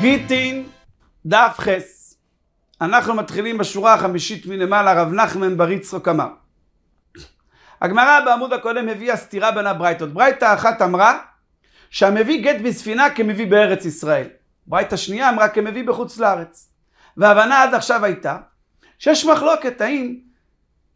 גיטין דף חס. אנחנו מתחילים בשורה החמישית מלמעלה, רב נחמן בר יצחוק אמר. הגמרא בעמוד הקודם הביאה סתירה בין הברייתות. ברייתה אחת אמרה שהמביא גט בספינה כמביא בארץ ישראל. ברייתה שנייה אמרה כמביא בחוץ לארץ. וההבנה עד עכשיו הייתה שיש מחלוקת האם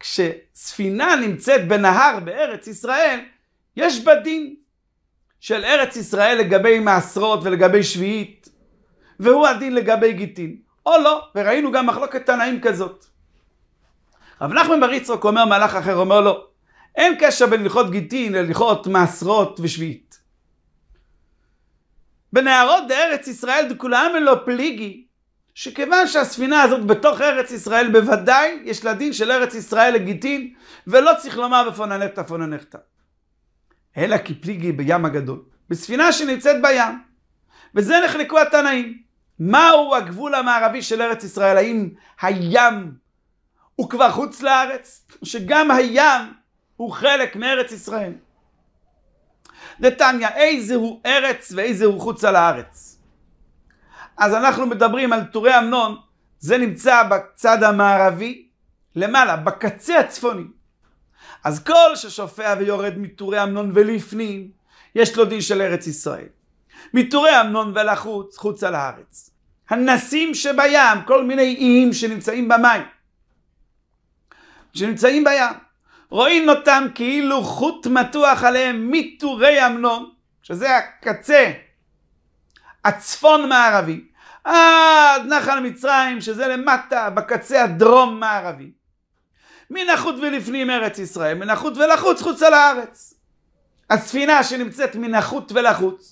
כשספינה נמצאת בנהר בארץ ישראל, יש בה דין של ארץ ישראל לגבי מעשרות ולגבי שביעית. והוא הדין לגבי גיטין, או לא, וראינו גם מחלוקת תנאים כזאת. רב נחמן בר יצחק אומר מהלך אחר, אומר לו, אין קשר בין הלכות גיטין ללכות מעשרות ושביעית. בנערות דארץ ישראל דכולם אלו פליגי, שכיוון שהספינה הזאת בתוך ארץ ישראל בוודאי יש לה דין של ארץ ישראל לגיטין, ולא צריך לומר בפוננכתא פוננכתא. אלא כי פליגי בים הגדול, בספינה שנמצאת בים. וזה נחלקו התנאים. מהו הגבול המערבי של ארץ ישראל? האם הים הוא כבר חוץ לארץ? שגם הים הוא חלק מארץ ישראל. נתניה, איזה הוא ארץ ואיזה הוא על הארץ? אז אנחנו מדברים על טורי אמנון, זה נמצא בצד המערבי למעלה, בקצה הצפוני. אז כל ששופע ויורד מטורי אמנון ולפנים, יש לו דין של ארץ ישראל. מטורי אמנון ולחוץ, חוץ, על הארץ. הנסים שבים, כל מיני איים שנמצאים במים. שנמצאים בים. רואים אותם כאילו חוט מתוח עליהם מטורי אמנון, שזה הקצה הצפון מערבי, עד נחל מצרים, שזה למטה, בקצה הדרום מערבי. מן החוט ולפנים ארץ ישראל, מן החוט ולחוץ, על הארץ. הספינה שנמצאת מן החוט ולחוץ,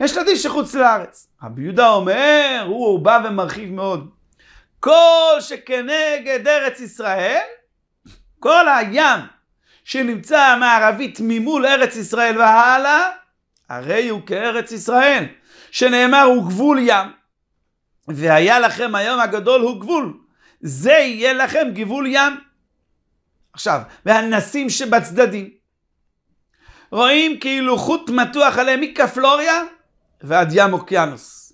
יש נדיש שחוץ לארץ. רבי יהודה אומר, הוא בא ומרחיב מאוד. כל שכנגד ארץ ישראל, כל הים שנמצא מערבית ממול ארץ ישראל והלאה, הרי הוא כארץ ישראל, שנאמר הוא גבול ים. והיה לכם היום הגדול הוא גבול. זה יהיה לכם גבול ים. עכשיו, והנסים שבצדדים. רואים כאילו חוט מתוח עליהם מכפלוריה ועד ים אוקיינוס.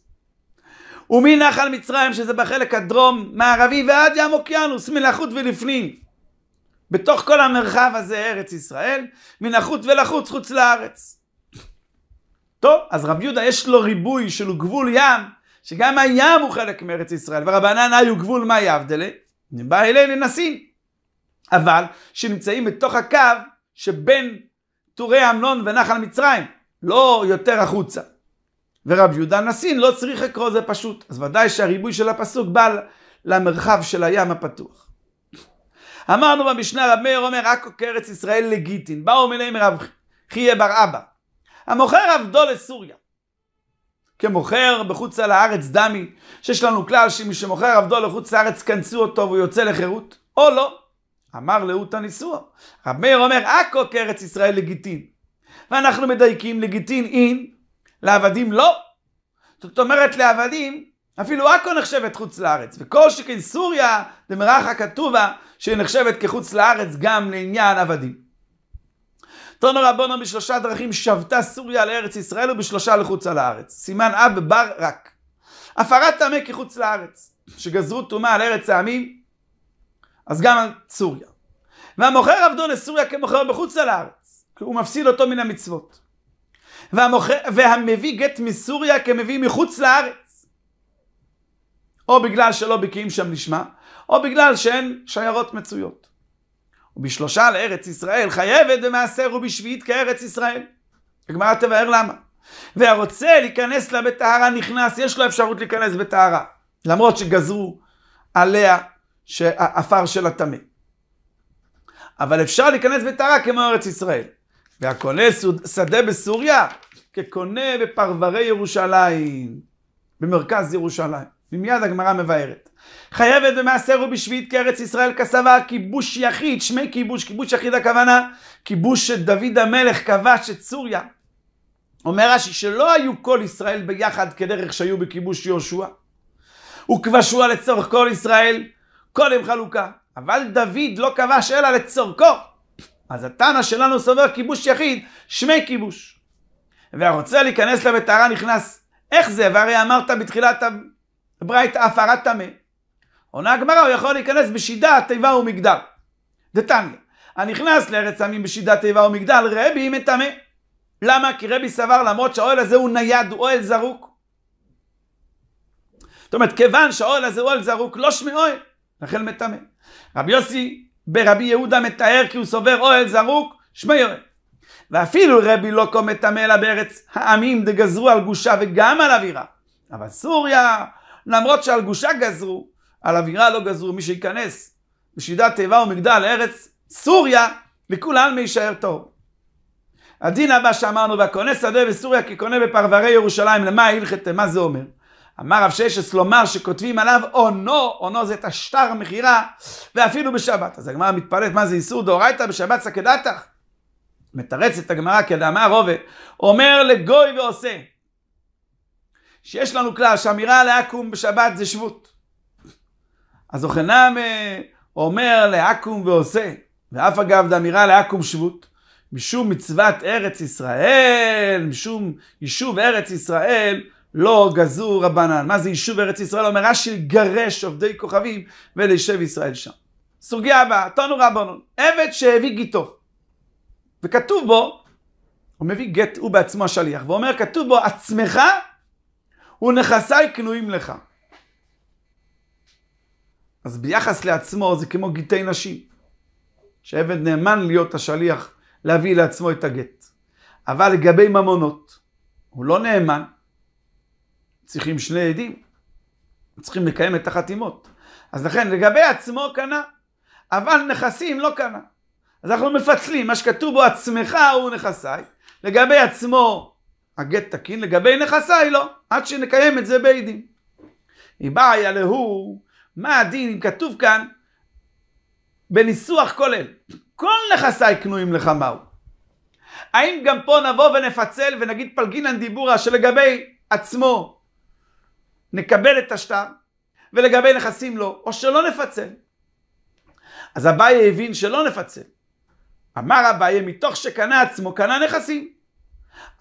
ומנחל מצרים, שזה בחלק הדרום-מערבי, ועד ים אוקיינוס, מלחות ולפנים. בתוך כל המרחב הזה ארץ ישראל, מן החוץ ולחוץ חוץ לארץ. טוב, אז רב יהודה יש לו ריבוי של גבול ים, שגם הים הוא חלק מארץ ישראל, ורבנן היו גבול מה יבדלה? נבא אליהם לנסים. אבל שנמצאים בתוך הקו שבין טורי אמנון ונחל מצרים, לא יותר החוצה. ורב יהודה נסין לא צריך לקרוא, זה פשוט. אז ודאי שהריבוי של הפסוק בא למרחב של הים הפתוח. אמרנו במשנה, רב מאיר אומר, עכו כארץ ישראל לגיטין, באו אליהם מרב חייה בר אבא. המוכר עבדו לסוריה. כמוכר בחוץ על הארץ דמי, שיש לנו כלל שמי שמוכר עבדו לחוץ לארץ כנסו אותו והוא יוצא לחירות, או לא. אמר לאות הנישואו. רב מאיר אומר, עכו כארץ ישראל לגיטין. ואנחנו מדייקים לגיטין אין, לעבדים לא. זאת אומרת, לעבדים, אפילו עכו נחשבת חוץ לארץ, וכל שכן סוריה, דמרחה כתובה, שהיא נחשבת כחוץ לארץ גם לעניין עבדים. טונו רבונו בשלושה דרכים שבתה סוריה לארץ ישראל ובשלושה לחוצה לארץ. סימן אב בר רק. הפרת טמא כחוץ לארץ, שגזרו טומאה על ארץ העמים, אז גם על סוריה. והמוכר עבדו לסוריה כמוכר בחוץ לארץ, הוא מפסיד אותו מן המצוות. והמוכ... והמביא גט מסוריה כמביא מחוץ לארץ. או בגלל שלא בקיאים שם נשמה, או בגלל שאין שיירות מצויות. ובשלושה לארץ ישראל חייבת במעשר ובשביעית כארץ ישראל. הגמרא תבהר למה. והרוצה להיכנס לה בטהרה נכנס, יש לו אפשרות להיכנס בטהרה. למרות שגזרו עליה שהעפר שלה טמא. אבל אפשר להיכנס בטהרה כמו ארץ ישראל. והקונה שדה בסוריה כקונה בפרברי ירושלים, במרכז ירושלים. ומיד הגמרא מבארת. חייבת במעשר ובשביעית כארץ ישראל כסבה, כיבוש יחיד, שמי כיבוש, כיבוש יחיד הכוונה, כיבוש שדוד המלך כבש את סוריה. אומר רש"י שלא היו כל ישראל ביחד כדרך שהיו בכיבוש יהושע. וכבשוה לצורך כל ישראל, כל קודם חלוקה. אבל דוד לא כבש אלא לצורכו. אז התנא שלנו סובר כיבוש יחיד, שמי כיבוש. והרוצה להיכנס לבטהרה נכנס, איך זה? והרי אמרת בתחילת הברית הפרת טמא. עונה הגמרא, הוא יכול להיכנס בשידה, תיבה ומגדל. דתניא. הנכנס לארץ עמים בשידה, תיבה ומגדל, רבי היא מטמא. למה? כי רבי סבר למרות שהאוהל הזה הוא נייד, הוא אוהל זרוק. זאת אומרת, כיוון שהאוהל הזה הוא אוהל זרוק, לא שמי אוהל, לכן מטמא. רבי יוסי ברבי יהודה מתאר כי הוא סובר אוהל זרוק, שמי אוהל. ואפילו רבי לוקו מטמא אלא בארץ העמים דגזרו על גושה וגם על אווירה. אבל סוריה, למרות שעל גושה גזרו, על אווירה לא גזרו, מי שייכנס בשידת תיבה ומגדל לארץ סוריה, לכול העלמא יישאר טוב. הדין הבא שאמרנו, והקונה שדה בסוריה כקונה בפרברי ירושלים, למה הלכת, מה זה אומר? אמר רב ששס לומר שכותבים עליו אונו, אונו זה את השטר המכירה, ואפילו בשבת. אז הגמרא מתפלאת, מה זה איסור דאורייתא בשבת סקדתך? מתרץ את הגמרא כדאמר עובד, אומר לגוי ועושה. שיש לנו כלל שאמירה לעכו"ם בשבת זה שבות. אז אוכנם אה, אומר לעכו"ם ועושה, ואף אגב דאמירה לעכו"ם שבות, משום מצוות ארץ ישראל, משום יישוב ארץ ישראל, לא גזו רבנן. מה זה יישוב ארץ ישראל? אומר רש"י לגרש עובדי כוכבים וליישב ישראל שם. סוגיה הבאה, תנו רבנון, עבד שהביא גיטו. וכתוב בו, הוא מביא גט, הוא בעצמו השליח, ואומר, כתוב בו, עצמך ונכסיי קנויים לך. אז ביחס לעצמו זה כמו גיטי נשים, שעבד נאמן להיות השליח להביא לעצמו את הגט. אבל לגבי ממונות, הוא לא נאמן, צריכים שני עדים, צריכים לקיים את החתימות. אז לכן לגבי עצמו קנה, אבל נכסים לא קנה. אז אנחנו מפצלים, מה שכתוב בו עצמך הוא נכסי, לגבי עצמו הגט תקין, לגבי נכסי לא, עד שנקיים את זה בית היא באה להוא, מה הדין אם כתוב כאן בניסוח כולל, כל נכסי קנויים לך מהו. האם גם פה נבוא ונפצל ונגיד פלגינן דיבורה שלגבי עצמו נקבל את השטר, ולגבי נכסים לא, או שלא נפצל. אז אביי הבין שלא נפצל. אמר אביי, מתוך שקנה עצמו, קנה נכסים.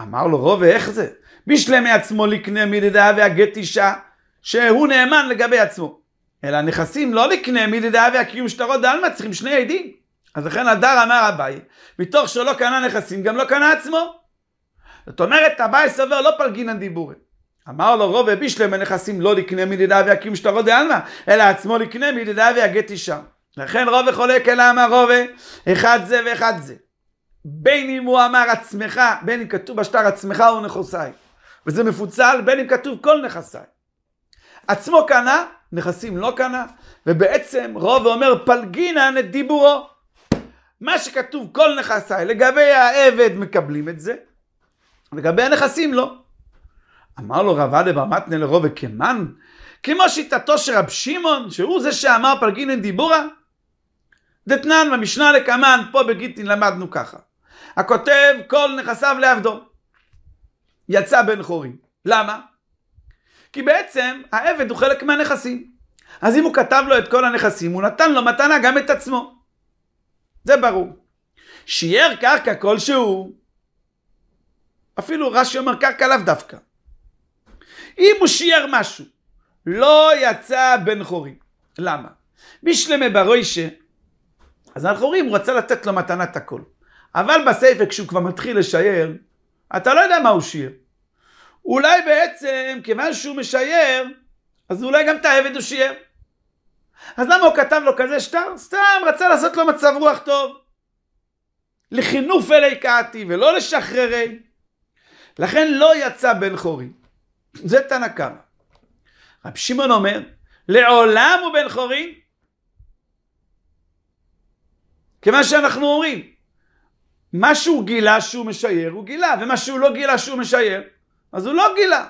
אמר לו, רובה, איך זה? בשלמי עצמו לקנה מידידה והגט אישה, שהוא נאמן לגבי עצמו. אלא נכסים לא לקנה מידידה והקיום שטרות דעלמא, צריכים שני עדים. אז לכן הדר אמר אביי, מתוך שלא קנה נכסים, גם לא קנה עצמו. זאת אומרת, אביי סובר לא פלגינן דיבורי. אמר לו רובי בישלם הנכסים לא לקנה מידידה ויקים שטרו דעלמא, אלא עצמו לקנה מידידה ויגט אישה. לכן רובי חולק אלא אמר רוב, אחד זה ואחד זה. בין אם הוא אמר עצמך, בין אם כתוב בשטר עצמך או נכוסי. וזה מפוצל בין אם כתוב כל נכסי. עצמו קנה, נכסים לא קנה, ובעצם רובי אומר פלגינן את דיבורו. מה שכתוב כל נכסי, לגבי העבד מקבלים את זה, לגבי הנכסים לא. אמר לו רב עדה בר מתנה לרובע כמן, כמו שיטתו של רב שמעון, שהוא זה שאמר פלגינן דיבורה? דתנן במשנה לקמן, פה בגיטין למדנו ככה. הכותב כל נכסיו לעבדו. יצא בן חורין. למה? כי בעצם העבד הוא חלק מהנכסים. אז אם הוא כתב לו את כל הנכסים, הוא נתן לו מתנה גם את עצמו. זה ברור. שייר קרקע כלשהו, אפילו רש"י אומר קרקע לאו דווקא. אם הוא שיער משהו, לא יצא בן חורין. למה? בשלמה ברוישה, אז אנחנו רואים, הוא רצה לתת לו מתנת הכל. אבל בסייפה, כשהוא כבר מתחיל לשייר, אתה לא יודע מה הוא שיער. אולי בעצם, כיוון שהוא משייר, אז אולי גם את העבד הוא שיער. אז למה הוא כתב לו כזה שטר? סתם רצה לעשות לו מצב רוח טוב. לחינוף אלי קאתי ולא לשחררי. לכן לא יצא בן חורין. זה תנא קמא. רב שמעון אומר, לעולם הוא בן חורין. כמה שאנחנו אומרים, מה שהוא גילה שהוא משייר, הוא גילה, ומה שהוא לא גילה שהוא משייר, אז הוא לא גילה.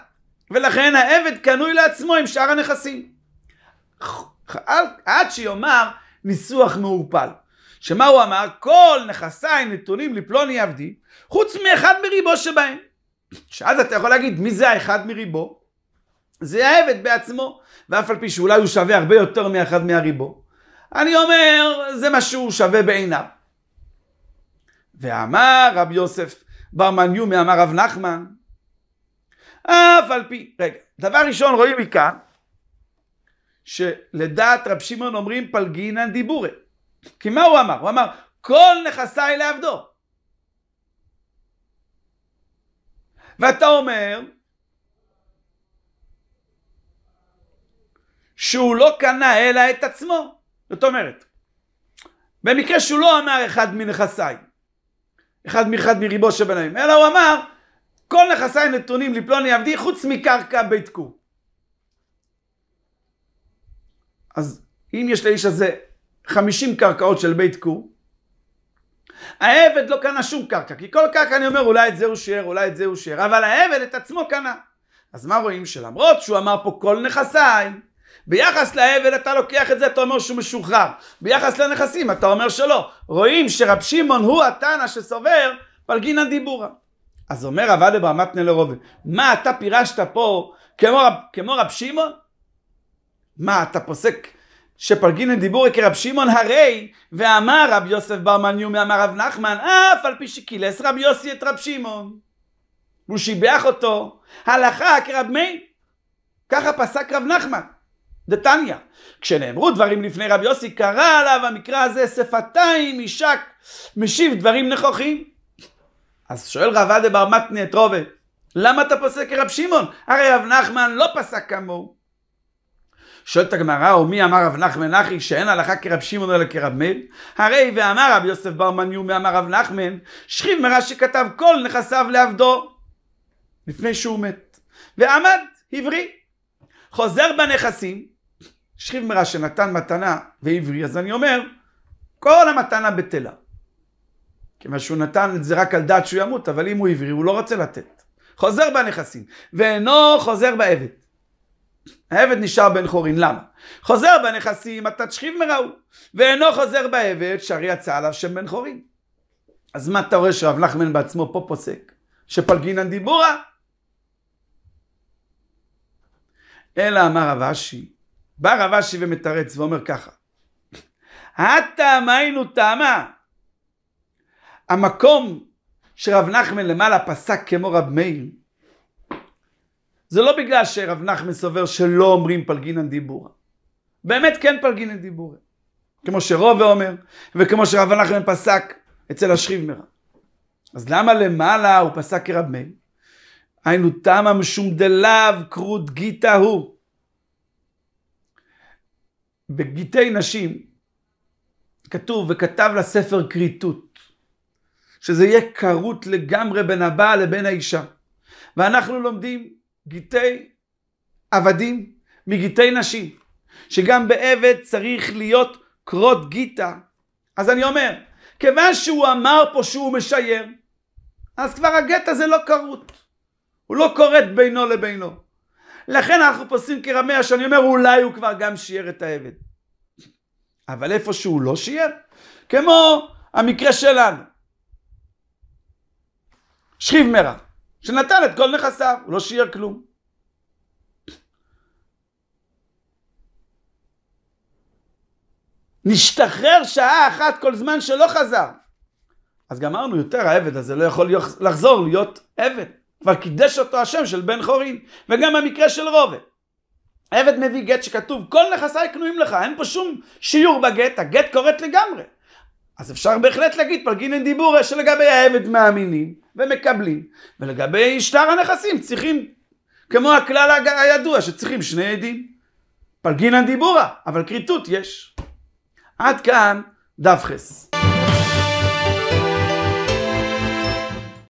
ולכן העבד קנוי לעצמו עם שאר הנכסים. עד שיאמר ניסוח מעורפל. שמה הוא אמר? כל נכסיי נתונים לפלוני עבדי, חוץ מאחד מריבו שבהם. שאז אתה יכול להגיד, מי זה האחד מריבו? זה העבד בעצמו, ואף על פי שאולי הוא שווה הרבה יותר מאחד מהריבו. אני אומר, זה מה שהוא שווה בעיניו. ואמר רב יוסף בר מניומי, אמר רב נחמן, אף על פי, רגע, דבר ראשון רואים מכאן, שלדעת רב שמעון אומרים פלגינן דיבורי. כי מה הוא אמר? הוא אמר, כל נכסיי לעבדו. ואתה אומר שהוא לא קנה אלא את עצמו. זאת אומרת, במקרה שהוא לא אמר אחד מנכסיי, אחד מאחד מריבו שבלמים, אלא הוא אמר כל נכסיי נתונים לפלוני עבדי חוץ מקרקע בית קור. אז אם יש לאיש הזה 50 קרקעות של בית קור, העבד לא קנה שום קרקע, כי כל קרקע אני אומר אולי את זה הוא שיער, אולי את זה הוא שיער, אבל העבד את עצמו קנה. אז מה רואים? שלמרות שהוא אמר פה כל נכסיי, ביחס לעבד אתה לוקח את זה, אתה אומר שהוא משוחרר. ביחס לנכסים אתה אומר שלא. רואים שרב שמעון הוא התנא שסובר פלגינא דיבורא. אז אומר עבד ברמתנה לרובה, מה אתה פירשת פה כמו, כמו רב שמעון? מה אתה פוסק שפלגין לדיבור יקרא רב שמעון הרי, ואמר רב יוסף בר מניומי, אמר רב נחמן, אף על פי שקילס רב יוסי את רב שמעון. והוא שיבח אותו, הלכה כרב מי ככה פסק רב נחמן, דתניא. כשנאמרו דברים לפני רב יוסי, קרא עליו המקרא הזה שפתיים יישק, משיב דברים נכוחים. אז שואל רב עדה בר מתנה את רובה, למה אתה פוסק כרב שמעון? הרי רב נחמן לא פסק כמוהו. שואלת הגמרא, או מי אמר רב נחמן אחי שאין הלכה כרב שמעון אלא כרב מאיר? הרי ואמר רב יוסף בר מניומי אמר רב נחמן, שכיב מרע שכתב כל נכסיו לעבדו לפני שהוא מת. ועמד, עברי, חוזר בנכסים, שכיב מרע שנתן מתנה ועברי, אז אני אומר, כל המתנה בטלה. כיוון שהוא נתן את זה רק על דעת שהוא ימות, אבל אם הוא עברי, הוא לא רוצה לתת. חוזר בנכסים, ואינו חוזר בעבד. העבד נשאר בן חורין, למה? חוזר בנכסים, אתה תשכיב מראו, ואינו חוזר בעבד, שהרי יצא עליו שם בן חורין. אז מה אתה רואה שרב נחמן בעצמו פה פוסק? שפלגינן דיבורה? אלא אמר רב אשי, בא רב אשי ומתרץ ואומר ככה, הטעם היינו טעמה. המקום שרב נחמן למעלה פסק כמו רב מאיר, זה לא בגלל שרב נחמן סובר שלא אומרים פלגינן דיבורה. באמת כן פלגינן דיבורה. כמו שרובה אומר, וכמו שרב נחמן פסק אצל השכיב מרע. אז למה למעלה הוא פסק כרב מאיר? היינו תמה משום דלאו קרות גיתא הוא. בגיתי נשים כתוב וכתב לה ספר כריתות, שזה יהיה כרות לגמרי בין הבעל לבין האישה. ואנחנו לומדים גיטי עבדים מגיטי נשים, שגם בעבד צריך להיות קרות גיטה. אז אני אומר, כיוון שהוא אמר פה שהוא משייר, אז כבר הגט הזה לא כרות. הוא לא כורת בינו לבינו. לכן אנחנו פוסקים כרמיה, שאני אומר, אולי הוא כבר גם שייר את העבד. אבל איפה שהוא לא שייר, כמו המקרה שלנו. שכיב מרע. שנתן את כל נכסיו, הוא לא שיער כלום. נשתחרר שעה אחת כל זמן שלא חזר. אז גמרנו, יותר העבד הזה לא יכול לחזור להיות עבד. כבר קידש אותו השם של בן חורין, וגם המקרה של רובד. העבד מביא גט שכתוב, כל נכסיי קנויים לך, אין פה שום שיעור בגט, הגט קורט לגמרי. אז אפשר בהחלט להגיד פלגינן דיבור, שלגבי העבד מאמינים, ומקבלים. ולגבי שטר הנכסים צריכים, כמו הכלל הידוע, שצריכים שני עדים. פלגינן דיבורה, אבל כריתות יש. עד כאן דף חס.